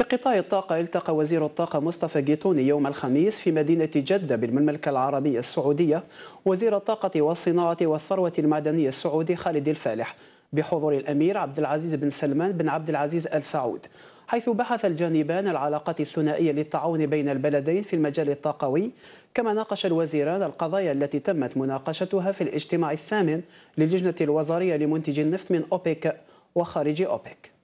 في قطاع الطاقة التقى وزير الطاقة مصطفى جيتوني يوم الخميس في مدينة جدة بالمملكة العربية السعودية وزير الطاقة والصناعة والثروة المعدنية السعودي خالد الفالح بحضور الأمير عبد العزيز بن سلمان بن عبد العزيز آل سعود حيث بحث الجانبان العلاقات الثنائية للتعاون بين البلدين في المجال الطاقوي كما ناقش الوزيران القضايا التي تمت مناقشتها في الاجتماع الثامن للجنة الوزارية لمنتجي النفط من أوبك وخارج أوبك